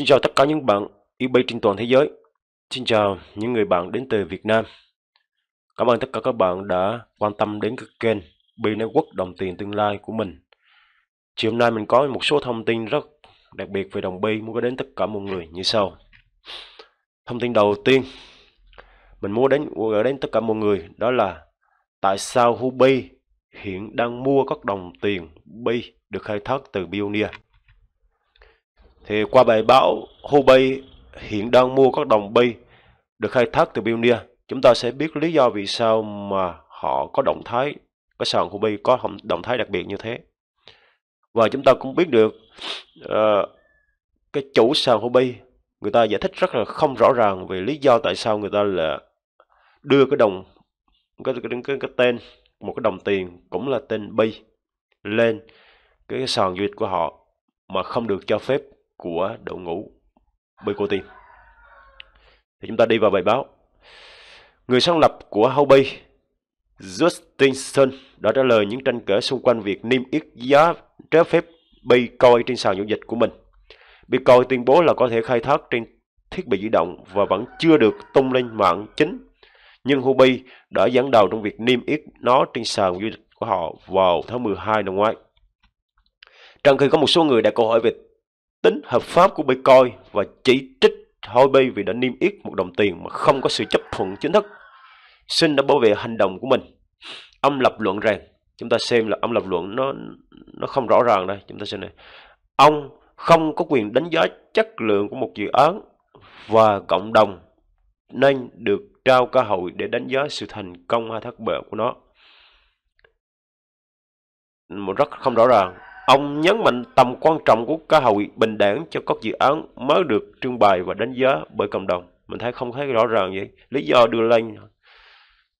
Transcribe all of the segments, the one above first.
Xin chào tất cả những bạn yêu bay trên toàn thế giới. Xin chào những người bạn đến từ Việt Nam. Cảm ơn tất cả các bạn đã quan tâm đến các kênh Bay Network đồng tiền tương lai của mình. Chiều hôm nay mình có một số thông tin rất đặc biệt về đồng bi muốn gửi đến tất cả mọi người như sau. Thông tin đầu tiên mình muốn đến gửi đến tất cả mọi người đó là tại sao Hubi hiện đang mua các đồng tiền bi được khai thác từ Bioneer. Thì qua bài báo Hubei hiện đang mua các đồng bi được khai thác từ Pioneer, chúng ta sẽ biết lý do vì sao mà họ có động thái, cái sàn Hubei có động thái đặc biệt như thế. Và chúng ta cũng biết được uh, cái chủ sàn Hubei người ta giải thích rất là không rõ ràng về lý do tại sao người ta là đưa cái đồng cái cái, cái, cái tên một cái đồng tiền cũng là tên bi lên cái sàn giao dịch của họ mà không được cho phép của đậu ngũ Boycotin. Thì chúng ta đi vào bài báo. Người sáng lập của Hobby, Justinson đã trả lời những tranh cãi xung quanh việc niêm yết giá trái phép Bitcoin trên sàn giao dịch của mình. Bitcoin tuyên bố là có thể khai thác trên thiết bị di động và vẫn chưa được tung lên mạng chính. Nhưng Huobi đã dẫn đầu trong việc niêm yết nó trên sàn giao dịch của họ vào tháng 12 năm ngoái. Trong khi có một số người đã câu hỏi về tính hợp pháp của Bitcoin và chỉ trích Hobby vì đã niêm yết một đồng tiền mà không có sự chấp thuận chính thức. Xin đã bảo vệ hành động của mình. Ông lập luận rằng, chúng ta xem là ông lập luận nó nó không rõ ràng đây. Chúng ta xem này. Ông không có quyền đánh giá chất lượng của một dự án và cộng đồng nên được trao cơ hội để đánh giá sự thành công hay thất bại của nó. Một rất không rõ ràng. Ông nhấn mạnh tầm quan trọng của cơ hội bình đẳng cho các dự án mới được trưng bày và đánh giá bởi cộng đồng. Mình thấy không thấy rõ ràng vậy. Lý do đưa lên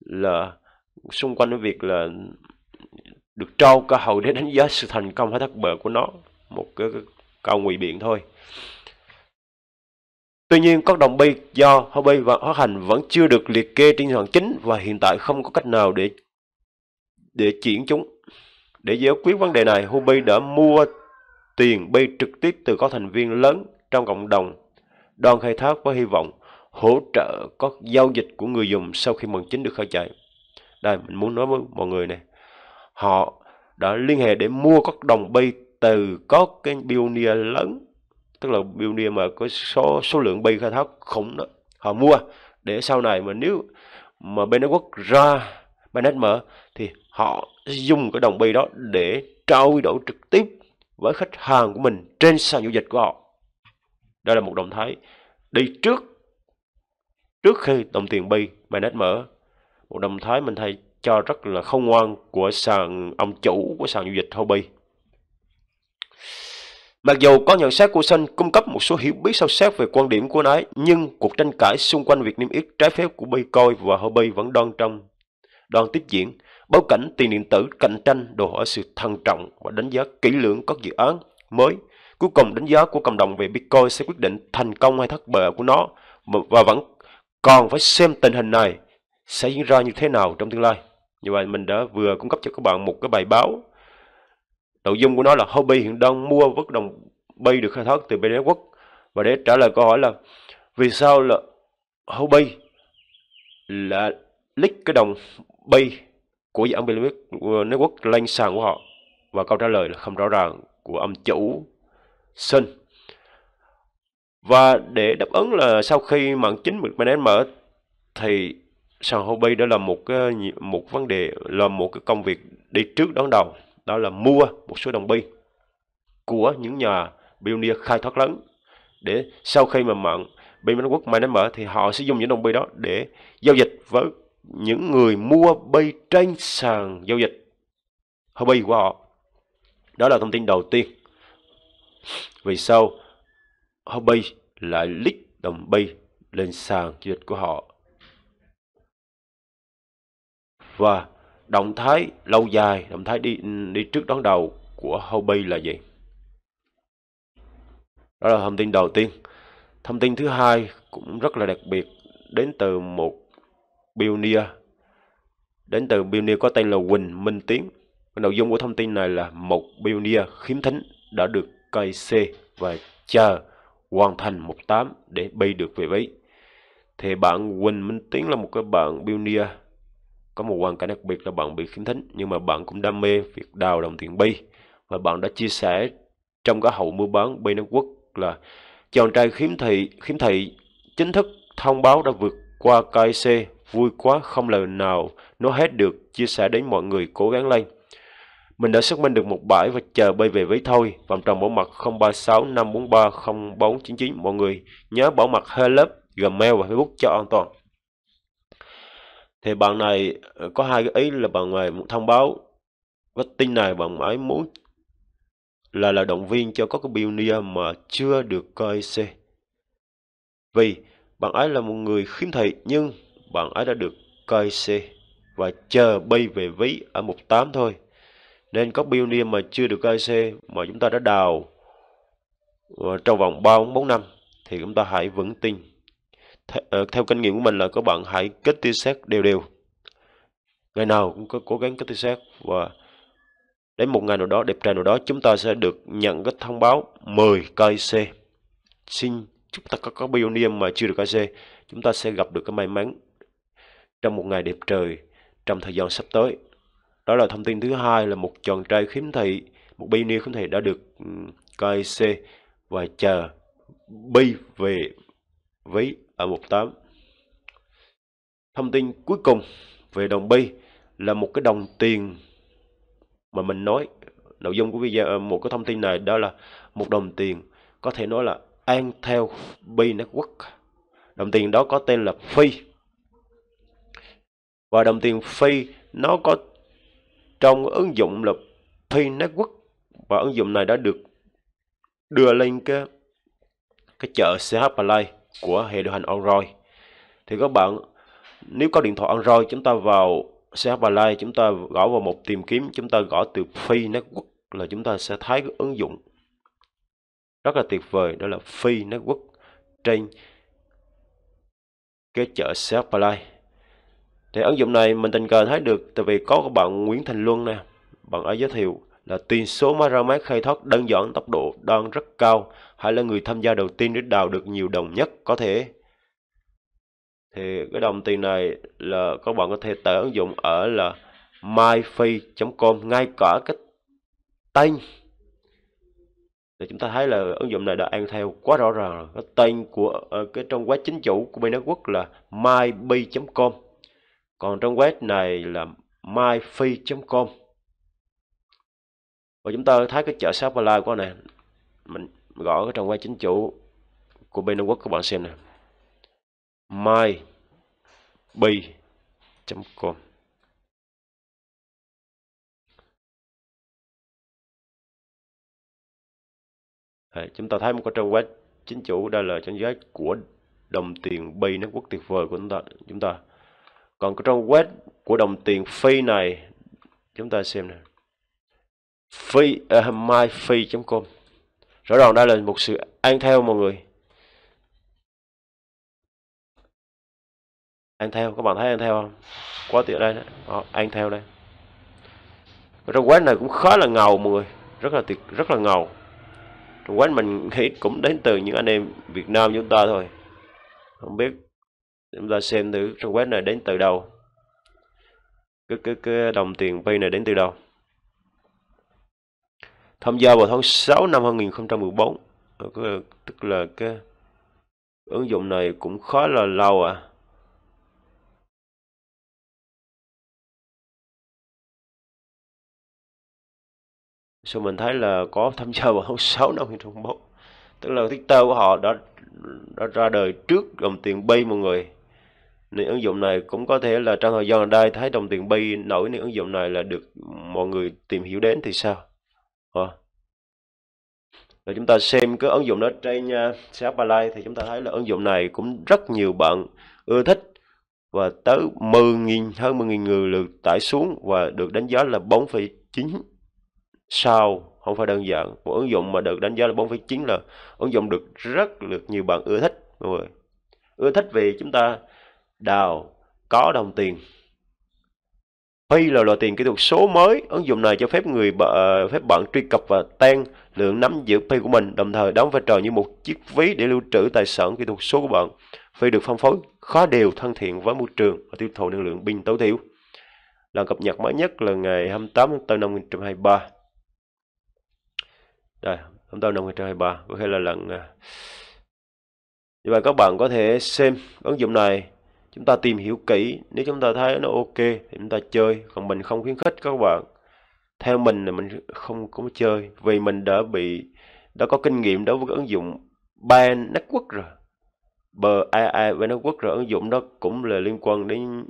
là xung quanh cái việc là được trao cơ hội để đánh giá sự thành công hay thất bại của nó. Một cái câu ngụy biện thôi. Tuy nhiên, các đồng bi do Hobby và hóa hành vẫn chưa được liệt kê trên hàng chính và hiện tại không có cách nào để để chuyển chúng để giải quyết vấn đề này, Hubi đã mua tiền bay trực tiếp từ các thành viên lớn trong cộng đồng. Đoàn khai thác với hy vọng hỗ trợ các giao dịch của người dùng sau khi bằng chính được khởi chạy. Đây, mình muốn nói với mọi người này. Họ đã liên hệ để mua các đồng bay từ các cái pioneer lớn tức là pioneer mà có số số lượng bay khai thác khủng đó họ mua để sau này mà nếu mà bên Đức quốc ra bên mở thì họ dùng cái đồng bi đó để trao đổi trực tiếp với khách hàng của mình trên sàn giao dịch của họ. Đây là một động thái đi trước trước khi đồng tiền bi Manet mở. Một động thái mình thấy cho rất là không ngoan của sàn ông chủ của sàn giao dịch Hobby. Mặc dù có nhận xét của Sun cung cấp một số hiểu biết sâu sát về quan điểm của nái, nhưng cuộc tranh cãi xung quanh việc niêm yết trái phép của Bitcoin và Hobby vẫn đang trong đang tiếp diễn báo cảnh tiền điện tử cạnh tranh đòi hỏi sự thận trọng và đánh giá kỹ lưỡng các dự án mới. Cuối cùng đánh giá của cộng đồng về Bitcoin sẽ quyết định thành công hay thất bại của nó và vẫn còn phải xem tình hình này sẽ diễn ra như thế nào trong tương lai. Như vậy mình đã vừa cung cấp cho các bạn một cái bài báo. Nội dung của nó là hobby hiện đang mua bất đồng bay được khai thác từ bên Network và để trả lời câu hỏi là vì sao là hobby là lít cái đồng bay của dự án Billimex Network lên sàn của họ và câu trả lời là không rõ ràng của ông chủ Sun. Và để đáp ứng là sau khi mạng chính McMahon mở thì sàn hobby đó là một cái, một vấn đề là một cái công việc đi trước đón đầu đó là mua một số đồng bi của những nhà pioneer khai thác lớn để sau khi mà mạng bi quốc mai mở thì họ sẽ dùng những đồng bi đó để giao dịch với những người mua bay trên sàn giao dịch hobby của họ. Đó là thông tin đầu tiên. Vì sao hobby lại lít đồng bay lên sàn giao dịch của họ? Và động thái lâu dài, động thái đi đi trước đón đầu của hobby là gì? Đó là thông tin đầu tiên. Thông tin thứ hai cũng rất là đặc biệt đến từ một Pioneer đến từ Pioneer có tên là Quỳnh Minh Tiến. Nội dung của thông tin này là một Pioneer khiếm thính đã được C và chờ hoàn thành 18 để bay được về Mỹ. Thì bạn Quỳnh Minh Tiến là một cái bạn Pioneer có một hoàn cảnh đặc biệt là bạn bị khiếm thính nhưng mà bạn cũng đam mê việc đào đồng tiền bay và bạn đã chia sẻ trong cái hậu mưa bán bi quốc là chàng trai khiếm thị khiếm thị chính thức thông báo đã vượt qua KC vui quá không lời nào nói hết được, chia sẻ đến mọi người cố gắng lên. Mình đã xác minh được một bãi và chờ bay về với thôi. Vòng tròn bảo mật 0365430499 Mọi người nhớ bảo mật hai lớp gmail và facebook cho an toàn. Thì bạn này ờ, có hai cái ý là bạn này thông báo và tin này bạn ấy muốn là là động viên cho các cái pioneer mà chưa được coi C. Vì bạn ấy là một người khiếm thị nhưng bạn ấy đã được KC và chờ bay về ví ở mục 18 thôi. Nên có Pioneer mà chưa được KC mà chúng ta đã đào ờ, trong vòng 3 4 năm thì chúng ta hãy vững tin. Ờ, theo kinh nghiệm của mình là các bạn hãy kết tia xét đều đều. Ngày nào cũng có cố gắng kết tia xét và đến một ngày nào đó đẹp trai nào đó chúng ta sẽ được nhận cái thông báo 10 KC. Xin chúng ta có có Pioneer mà chưa được KC, chúng ta sẽ gặp được cái may mắn trong một ngày đẹp trời trong thời gian sắp tới. Đó là thông tin thứ hai là một chàng trai khiếm thị, một pioneer khiếm thị đã được KIC và chờ bi về với ở 18. Thông tin cuối cùng về đồng bi là một cái đồng tiền mà mình nói nội dung của video ờ, một cái thông tin này đó là một đồng tiền có thể nói là an theo bi network đồng tiền đó có tên là phi và đồng tiền Phi nó có trong ứng dụng là Pay Network và ứng dụng này đã được đưa lên cái cái chợ CH Play của hệ điều hành Android. Thì các bạn nếu có điện thoại Android chúng ta vào CH Play chúng ta gõ vào một tìm kiếm chúng ta gõ từ Phi Network là chúng ta sẽ thấy cái ứng dụng rất là tuyệt vời đó là Phi Network trên cái chợ CH Play. Thì ứng dụng này mình tình cờ thấy được tại vì có các bạn Nguyễn Thành Luân nè, bạn ấy giới thiệu là tiền số Maramat khai thác đơn giản tốc độ đang rất cao, hãy là người tham gia đầu tiên để đào được nhiều đồng nhất có thể. Thì cái đồng tiền này là các bạn có thể tải ứng dụng ở là myfi.com ngay cả cái tên thì chúng ta thấy là ứng dụng này đã ăn theo quá rõ ràng cái tên của ờ, cái trong quá chính chủ của bên quốc là mybi.com còn trong web này là myfi com và chúng ta thấy cái chợ shop online của này mình gõ cái trang web chính chủ của bên Trung Quốc các bạn xem nè mybi.com Đấy, chúng ta thấy một cái trang web chính chủ đây là trang web của đồng tiền bi nước quốc tuyệt vời của chúng ta chúng ta còn trong web của đồng tiền phi này, chúng ta xem này. Phi, uh, à, myphi.com Rõ ràng đây là một sự ăn theo mọi người. Ăn theo, các bạn thấy ăn theo không? Quá tiện đây đó. Đó, ăn theo đây. Trong web này cũng khá là ngầu mọi người. Rất là tuyệt, rất là ngầu. Trong web mình nghĩ cũng đến từ những anh em Việt Nam chúng ta thôi. Không biết chúng ta xem thử trang web này đến từ đâu cái cái cái đồng tiền pay này đến từ đâu tham gia vào tháng 6 năm 2014 ờ, tức là cái ứng dụng này cũng khá là lâu à sao mình thấy là có tham gia vào tháng 6 năm 2014 tức là Twitter của họ đã, đã ra đời trước đồng tiền bay mọi người nên ứng dụng này cũng có thể là trong thời gian ở đây thấy đồng tiền bi nổi nên ứng dụng này là được mọi người tìm hiểu đến thì sao à. rồi chúng ta xem cái ứng dụng đó trên uh, à, Shop thì chúng ta thấy là ứng dụng này cũng rất nhiều bạn ưa thích và tới 10.000 hơn 10.000 người lượt tải xuống và được đánh giá là 4,9 sao không phải đơn giản một ứng dụng mà được đánh giá là 4,9 là ứng dụng được rất được nhiều bạn ưa thích mọi người ưa thích vì chúng ta đào có đồng tiền Phi là loại tiền kỹ thuật số mới. Ứng dụng này cho phép người bợ, phép bạn truy cập và tan lượng nắm giữ Phi của mình, đồng thời đóng vai trò như một chiếc ví để lưu trữ tài sản kỹ thuật số của bạn. Phi được phân phối khá đều thân thiện với môi trường và tiêu thụ năng lượng pin tối thiểu. Lần cập nhật mới nhất là ngày 28 tháng 4 năm 2023. Đây, 24 năm 2023, có thể là lần à. như vậy các bạn có thể xem ứng dụng này chúng ta tìm hiểu kỹ nếu chúng ta thấy nó ok thì chúng ta chơi còn mình không khuyến khích các bạn theo mình là mình không có chơi vì mình đã bị đã có kinh nghiệm đối với ứng dụng ban network rồi bờ ai ban network rồi ứng dụng đó cũng là liên quan đến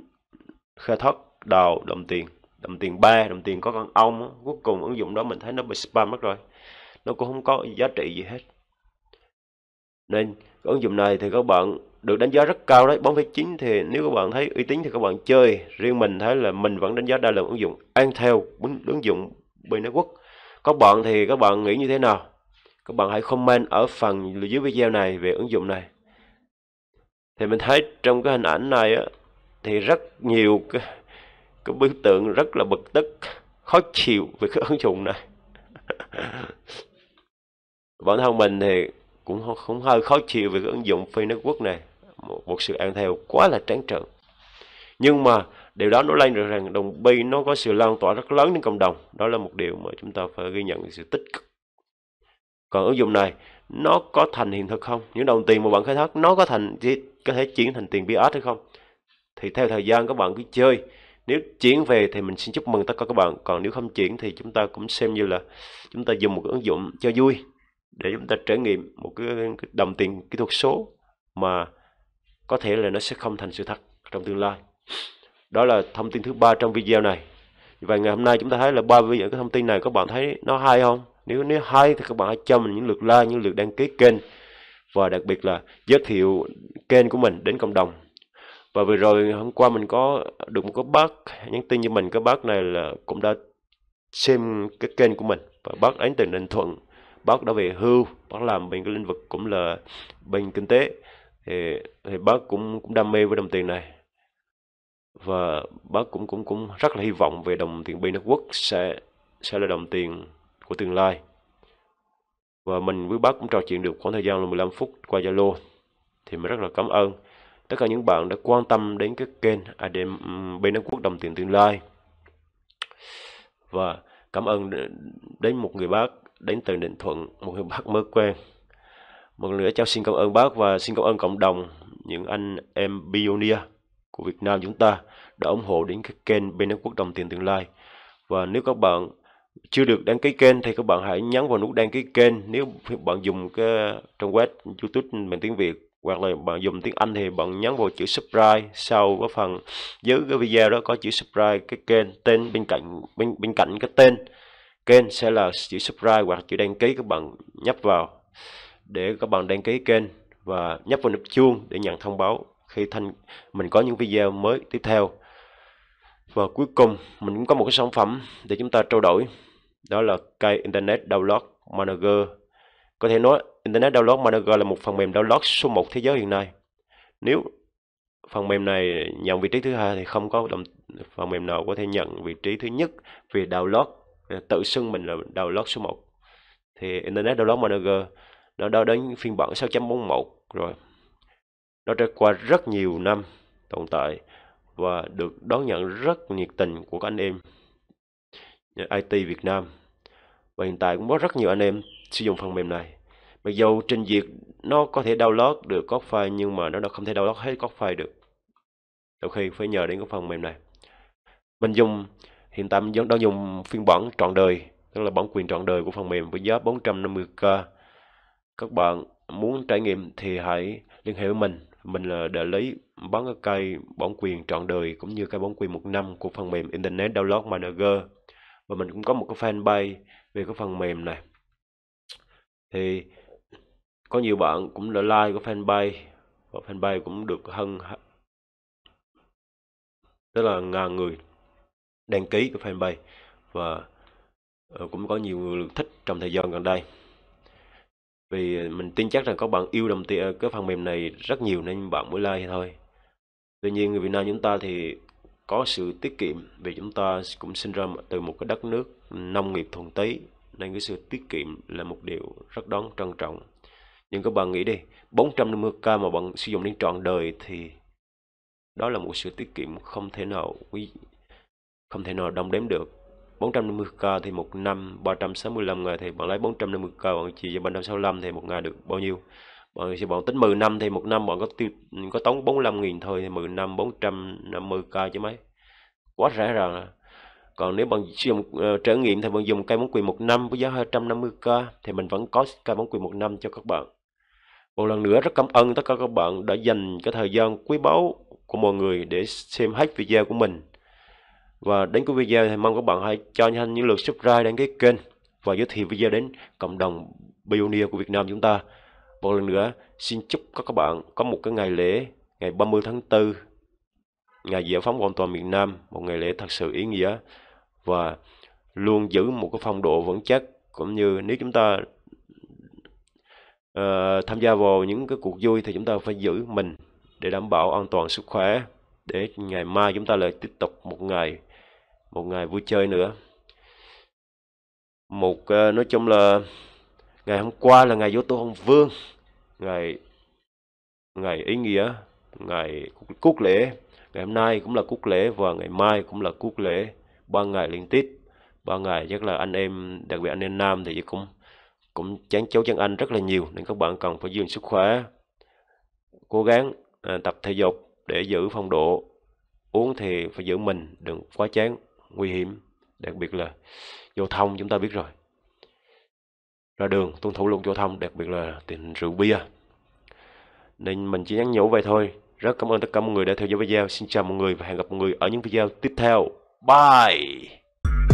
khai thác đào đồng tiền đồng tiền ba đồng tiền có con ong cuối cùng ứng dụng đó mình thấy nó bị spam mất rồi nó cũng không có giá trị gì hết nên ứng dụng này thì các bạn được đánh giá rất cao đấy bốn chín thì nếu các bạn thấy uy tín thì các bạn chơi riêng mình thấy là mình vẫn đánh giá đa là ứng dụng ăn theo ứng dụng Binetwork các bạn thì các bạn nghĩ như thế nào các bạn hãy comment ở phần dưới video này về ứng dụng này thì mình thấy trong cái hình ảnh này á, thì rất nhiều cái, cái biểu tượng rất là bực tức khó chịu về cái ứng dụng này bản thân mình thì cũng không hơi khó chịu về ứng dụng phi nước quốc này một, một sự ăn theo quá là tráng trợn nhưng mà điều đó nó lên được rằng đồng bi nó có sự lan tỏa rất lớn đến cộng đồng đó là một điều mà chúng ta phải ghi nhận sự tích cực còn ứng dụng này nó có thành hiện thực không những đồng tiền mà bạn khai thác nó có thành có thể chuyển thành tiền BS hay không thì theo thời gian các bạn cứ chơi nếu chuyển về thì mình xin chúc mừng tất cả các bạn còn nếu không chuyển thì chúng ta cũng xem như là chúng ta dùng một ứng dụng cho vui để chúng ta trải nghiệm một cái, đồng tiền kỹ thuật số mà có thể là nó sẽ không thành sự thật trong tương lai đó là thông tin thứ ba trong video này và ngày hôm nay chúng ta thấy là ba video cái thông tin này các bạn thấy nó hay không nếu nếu hay thì các bạn hãy cho mình những lượt like những lượt đăng ký kênh và đặc biệt là giới thiệu kênh của mình đến cộng đồng và vừa rồi hôm qua mình có được một cái bác nhắn tin cho mình cái bác này là cũng đã xem cái kênh của mình và bác đến từ Ninh Thuận bác đã về hưu bác làm bên cái lĩnh vực cũng là bên kinh tế thì, thì bác cũng cũng đam mê với đồng tiền này và bác cũng cũng cũng rất là hy vọng về đồng tiền quốc sẽ sẽ là đồng tiền của tương lai và mình với bác cũng trò chuyện được khoảng thời gian là 15 phút qua Zalo thì mình rất là cảm ơn tất cả những bạn đã quan tâm đến cái kênh ADM Binance Quốc đồng tiền tương lai và cảm ơn đến một người bác đến từ Ninh Thuận, một người bác mới quen. Một lần nữa cháu xin cảm ơn bác và xin cảm ơn cộng đồng những anh em pioneer của Việt Nam chúng ta đã ủng hộ đến cái kênh bên nước quốc đồng tiền tương lai. Và nếu các bạn chưa được đăng ký kênh thì các bạn hãy nhấn vào nút đăng ký kênh. Nếu bạn dùng cái trong web YouTube bằng tiếng Việt hoặc là bạn dùng tiếng Anh thì bạn nhấn vào chữ subscribe sau cái phần dưới cái video đó có chữ subscribe cái kênh tên bên cạnh bên bên cạnh cái tên kênh sẽ là chữ subscribe hoặc chữ đăng ký các bạn nhấp vào để các bạn đăng ký kênh và nhấp vào nút chuông để nhận thông báo khi thanh mình có những video mới tiếp theo và cuối cùng mình cũng có một cái sản phẩm để chúng ta trao đổi đó là cây internet download manager có thể nói internet download manager là một phần mềm download số 1 thế giới hiện nay nếu phần mềm này nhận vị trí thứ hai thì không có đồng, phần mềm nào có thể nhận vị trí thứ nhất về download Ờ, tự xưng mình là download số 1 thì Internet Download Manager ờ, nó đã đến phiên bản 6.41 rồi nó trải qua rất nhiều năm tồn tại và được đón nhận rất nhiệt tình của các anh em IT Việt Nam và hiện tại cũng có rất nhiều anh em sử dụng phần mềm này mặc dù trình duyệt nó có thể download được các file nhưng mà nó đã không thể download hết các file được đôi khi phải nhờ đến cái phần mềm này mình dùng Hiện tại mình đang dùng phiên bản trọn đời, tức là bản quyền trọn đời của phần mềm với giá 450k. Các bạn muốn trải nghiệm thì hãy liên hệ với mình. Mình là để lấy bán cái cây bản quyền trọn đời cũng như cái bản quyền một năm của phần mềm Internet Download Manager. Và mình cũng có một cái fanpage về cái phần mềm này. Thì có nhiều bạn cũng đã like của fanpage và fanpage cũng được hơn tức là ngàn người đăng ký cái fanpage và ờ, cũng có nhiều người thích trong thời gian gần đây vì mình tin chắc rằng các bạn yêu đồng tiền ờ, cái phần mềm này rất nhiều nên bạn mới like thôi tuy nhiên người Việt Nam chúng ta thì có sự tiết kiệm vì chúng ta cũng sinh ra từ một cái đất nước nông nghiệp thuần tí nên cái sự tiết kiệm là một điều rất đáng trân trọng nhưng các bạn nghĩ đi 450k mà bạn sử dụng đến trọn đời thì đó là một sự tiết kiệm không thể nào quý không thể nào đong đếm được 450k thì một năm 365 ngày thì bạn lấy 450k bạn chia cho 365 thì một ngày được bao nhiêu bạn sẽ bạn tính 10 năm thì một năm bạn có tiêu có tốn 45.000 thôi thì 10 năm 450k chứ mấy quá rẻ rồi à. còn nếu bạn sử dụng uh, trải nghiệm thì bạn dùng cây bóng quyền một năm với giá 250k thì mình vẫn có cây bóng quyền một năm cho các bạn một lần nữa rất cảm ơn tất cả các bạn đã dành cái thời gian quý báu của mọi người để xem hết video của mình và đến cuối video thì mong các bạn hãy cho nhanh những lượt subscribe đăng ký kênh và giới thiệu video đến cộng đồng Pioneer của Việt Nam chúng ta. Một lần nữa, xin chúc các bạn có một cái ngày lễ ngày 30 tháng 4, ngày giải phóng hoàn toàn miền Nam, một ngày lễ thật sự ý nghĩa và luôn giữ một cái phong độ vững chắc cũng như nếu chúng ta uh, tham gia vào những cái cuộc vui thì chúng ta phải giữ mình để đảm bảo an toàn sức khỏe để ngày mai chúng ta lại tiếp tục một ngày một ngày vui chơi nữa một ờ, nói chung là ngày hôm qua là ngày vô tô hồng vương ngày ngày ý nghĩa ngày cúc lễ ngày hôm nay cũng là cúc lễ và ngày mai cũng là cúc lễ ba ngày liên tiếp ba ngày chắc là anh em đặc biệt anh em nam thì cũng cũng chán cháu chân anh rất là nhiều nên các bạn cần phải giữ sức khỏe cố gắng à, tập thể dục để giữ phong độ uống thì phải giữ mình đừng quá chán nguy hiểm đặc biệt là giao thông chúng ta biết rồi ra đường tuân thủ luật giao thông đặc biệt là tình rượu bia nên mình chỉ nhắn nhủ vậy thôi rất cảm ơn tất cả mọi người đã theo dõi video xin chào mọi người và hẹn gặp mọi người ở những video tiếp theo bye